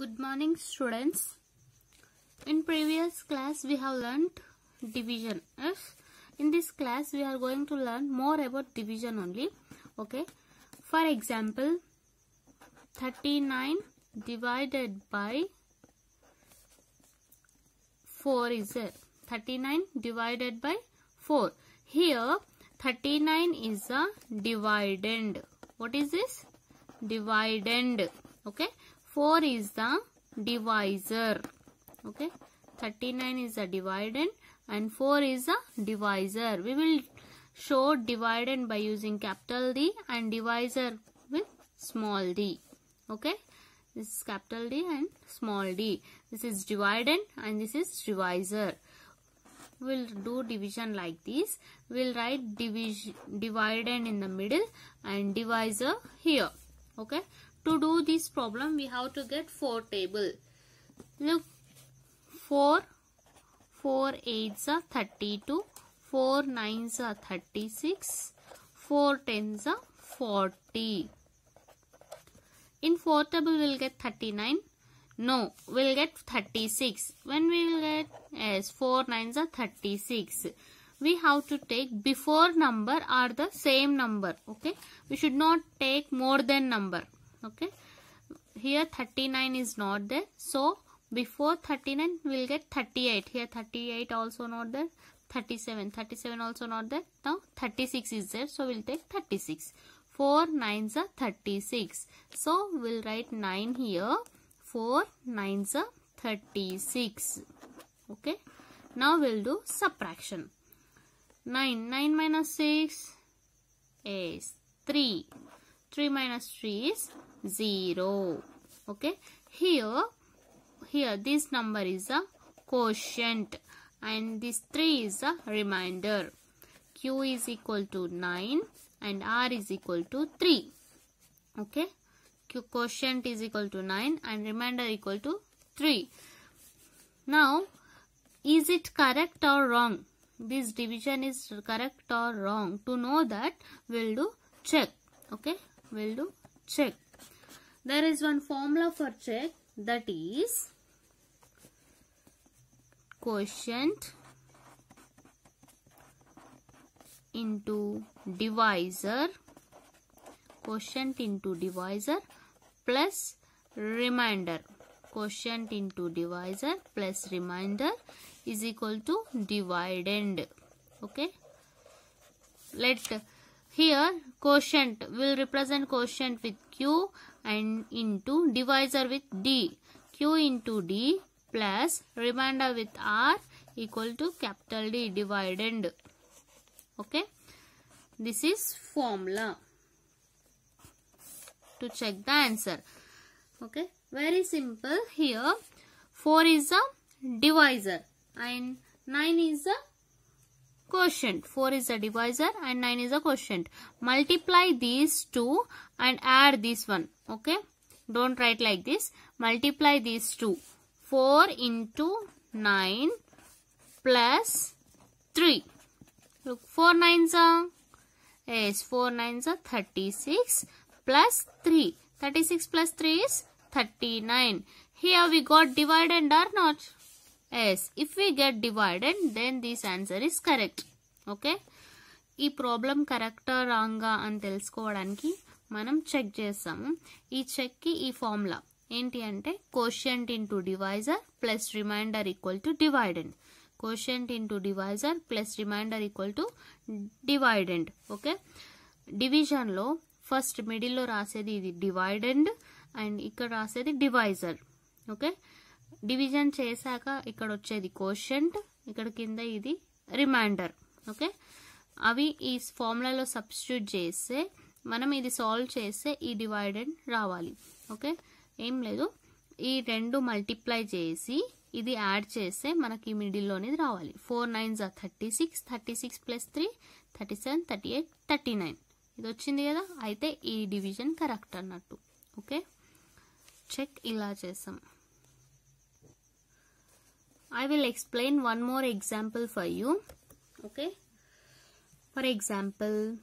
good morning students in previous class we have learnt division yes in this class we are going to learn more about division only okay for example 39 divided by 4 is there 39 divided by 4 here 39 is a dividend what is this dividend okay 4 is the divisor. Okay. 39 is the dividend and 4 is the divisor. We will show dividend by using capital D and divisor with small d. Okay. This is capital D and small d. This is dividend and this is divisor. We will do division like this. We will write division, dividend in the middle and divisor here. Okay to do this problem we have to get 4 table. Look 4 4 8s are 32 4 9s are 36 4 10s are 40. In 4 table we will get 39. No, we will get 36. When we will get? Yes, 4 9s are 36 we have to take before number are the same number okay we should not take more than number okay here 39 is not there so before 39 we'll get 38 here 38 also not there 37 37 also not there now 36 is there so we'll take 36 4 nines are 36 so we'll write 9 here 4 nines are 36 okay now we'll do subtraction 9 9 minus 6 is 3 3 minus 3 is 0 okay here here this number is a quotient and this 3 is a remainder q is equal to 9 and r is equal to 3 okay q quotient is equal to 9 and remainder equal to 3 now is it correct or wrong this division is correct or wrong to know that we'll do check okay we'll do check there is one formula for check that is quotient into divisor quotient into divisor plus remainder quotient into divisor plus remainder is equal to dividend okay let here quotient will represent quotient with Q and into divisor with D. Q into D plus remainder with R equal to capital D dividend. Okay. This is formula. To check the answer. Okay. Very simple here. 4 is a divisor and 9 is a quotient. 4 is a divisor and 9 is a quotient. Multiply these two and add this one. Okay. Don't write like this. Multiply these two. 4 into 9 plus 3. Look, 4 nines are? Yes, 4 nines are 36 plus 3. 36 plus 3 is 39. Here we got divide and or not. Yes, if we get divided, then this answer is correct. Okay ఈ problem కరెక్టా రాంగా అని తెలుసుకోవడానికి మనం check చేస్తాము ఈ చెక్కి ఈ ఫార్ములా ఏంటి అంటే quotient into divisor plus remainder equal to dividend quotient into divisor plus remainder equal to dividend okay డివిజన్లో ఫస్ట్ మిడిల్లో రాసేది ఇది డివైడెంట్ అండ్ ఇక్కడ రాసేది డివైజర్ ఓకే డివిజన్ చేశాక ఇక్కడ వచ్చేది కోషంట్ ఇక్కడ కింద ఇది రిమైండర్ ఓకే అవి ఈ ఫార్ములాలో సబ్స్టిట్యూట్ చేస్తే మనం ఇది సాల్వ్ చేస్తే ఈ డివైడెడ్ రావాలి ఓకే ఏం లేదు ఈ రెండు మల్టిప్లై చేసి ఇది యాడ్ చేస్తే మనకి మిడిల్లోనేది రావాలి four nines thirty six thirty six plus three thirty seven thirty eight thirty nine ఇది వచ్చింది కదా అయితే ఈ డివిజన్ కరెక్ట్ అన్నట్టు ఓకే చెక్ ఇలా చేస్తాం I will explain one more example for you. Okay. For example,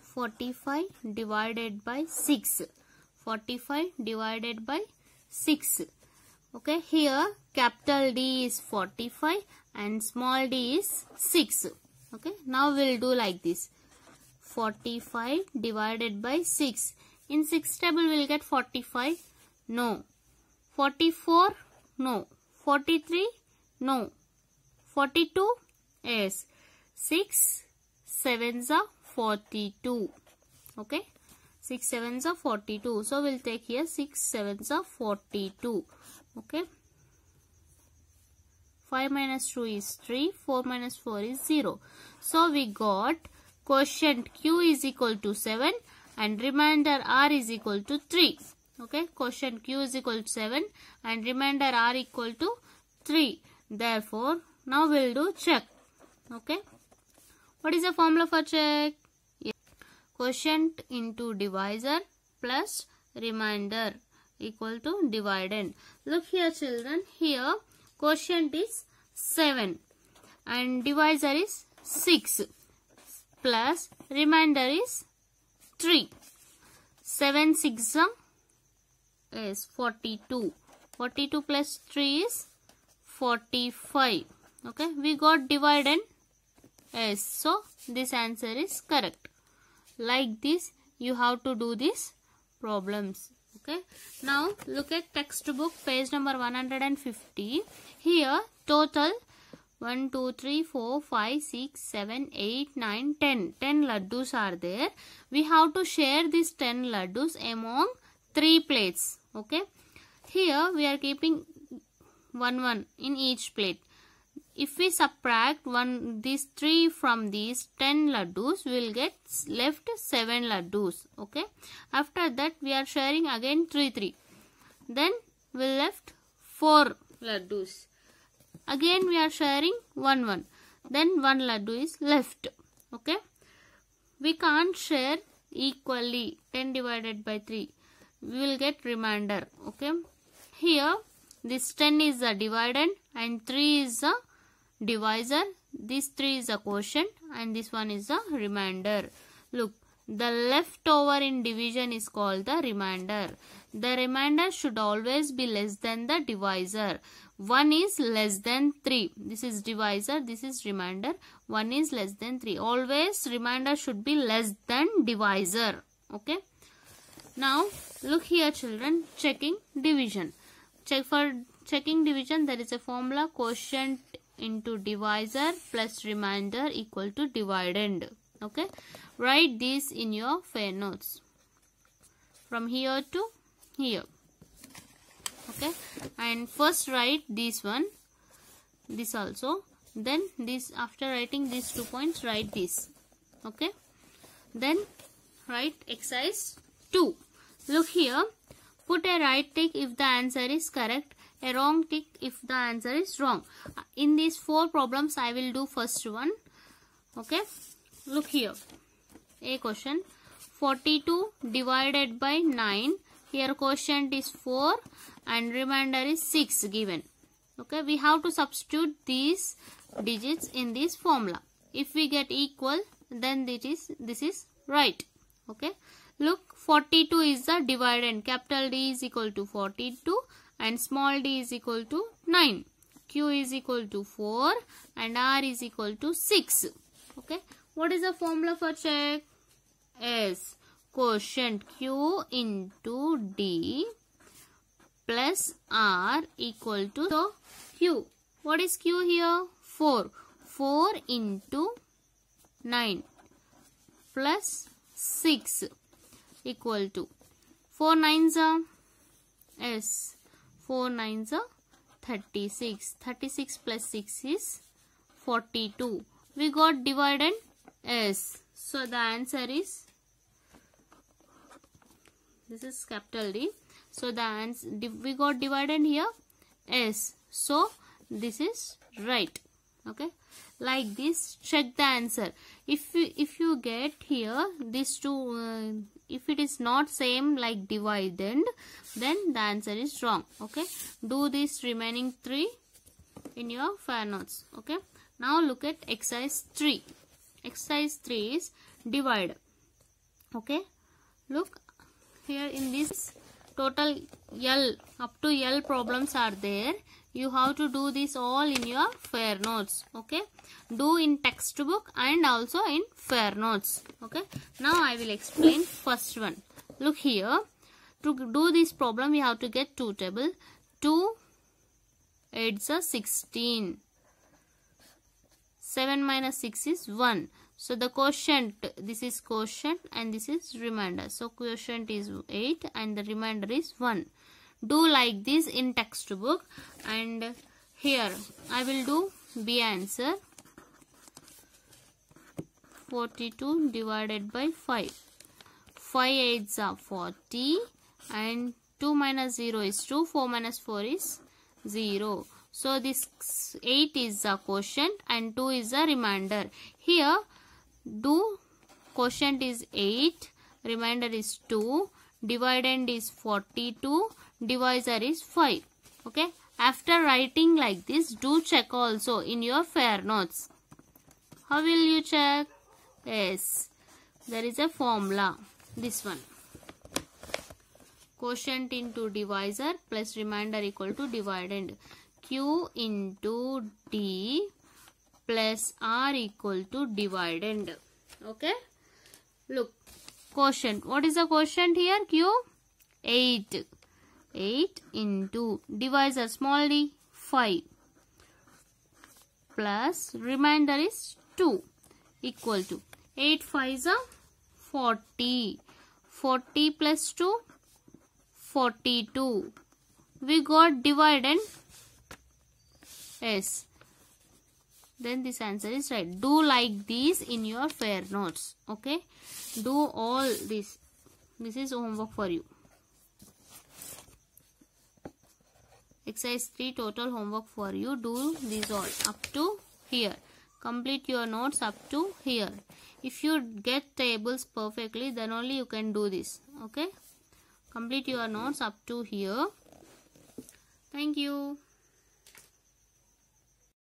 45 divided by 6. 45 divided by 6. Okay. Here capital D is 45 and small d is 6. Okay. Now we'll do like this. 45 divided by 6. In 6 table we'll get 45. No. 44. No. 43 no 42 yes 6 sevens are 42 okay 6 sevens are 42 so we'll take here 6 sevens are 42 okay 5 minus 2 is 3 4 minus 4 is 0 so we got quotient q is equal to 7 and remainder r is equal to 3 Okay, question Q is equal to 7 and remainder R equal to 3. Therefore, now we'll do check. Okay, what is the formula for check? Quotient into divisor plus remainder equal to dividend. Look here children, here quotient is 7 and divisor is 6 plus remainder is 3. 7 6 sum is 42. 42 plus 3 is 45. Okay, we got dividend S. So, this answer is correct. Like this, you have to do these problems. Okay, now look at textbook page number 150. Here, total 1, 2, 3, 4, 5, 6, 7, 8, 9, 10. 10 laddus are there. We have to share these 10 laddus among 3 plates okay here we are keeping 1 1 in each plate if we subtract one these three from these 10 laddus we will get left 7 laddus okay after that we are sharing again 3 3 then we left 4 laddus again we are sharing 1 1 then 1 laddu is left okay we can't share equally 10 divided by 3 we will get remainder okay here this 10 is a dividend and 3 is a divisor this 3 is a quotient and this one is a remainder look the leftover in division is called the remainder the remainder should always be less than the divisor one is less than 3 this is divisor this is remainder one is less than 3 always remainder should be less than divisor okay now look here children checking division. Check for checking division there is a formula quotient into divisor plus remainder equal to dividend. Okay. Write this in your fair notes. From here to here. Okay. And first write this one. This also. Then this after writing these two points write this. Okay. Then write exercise 2. Look here. Put a right tick if the answer is correct. A wrong tick if the answer is wrong. In these four problems, I will do first one. Okay. Look here. A question. 42 divided by 9. Here quotient is 4 and remainder is 6 given. Okay. We have to substitute these digits in this formula. If we get equal, then this is, this is right. Okay. Look, 42 is the dividend. Capital D is equal to 42 and small d is equal to 9. Q is equal to 4 and R is equal to 6. Okay. What is the formula for check? S quotient Q into D plus R equal to so Q. What is Q here? 4. 4 into 9 plus 6 equal to 4 nines are s 4 nines are 36 36 plus 6 is 42 we got dividend s so the answer is this is capital D so the answer we got dividend here s so this is right okay like this check the answer if you, if you get here these two uh, if it is not same like dividend then the answer is wrong okay do this remaining three in your fair notes okay now look at exercise 3 exercise 3 is divide okay look here in this total L up to L problems are there you have to do this all in your fair notes okay do in textbook and also in fair notes okay now i will explain first one look here to do this problem we have to get two table 2 it's a 16 7 minus 6 is 1 so the quotient this is quotient and this is remainder so quotient is 8 and the remainder is 1 do like this in textbook and here I will do B answer 42 divided by 5 5 8s are 40 and 2 minus 0 is 2 4 minus 4 is 0 so this 8 is a quotient and 2 is a remainder here do quotient is 8 remainder is 2 dividend is 42 divisor is 5 okay after writing like this do check also in your fair notes how will you check yes there is a formula this one quotient into divisor plus remainder equal to dividend q into d plus r equal to dividend okay look quotient what is the quotient here q 8 8 into divisor small d 5 plus remainder is 2 equal to 8 5 is 40 40 plus 2 42 we got dividend s then this answer is right do like these in your fair notes okay do all this this is homework for you exercise 3 total homework for you do these all up to here complete your notes up to here if you get tables perfectly then only you can do this okay complete your notes up to here thank you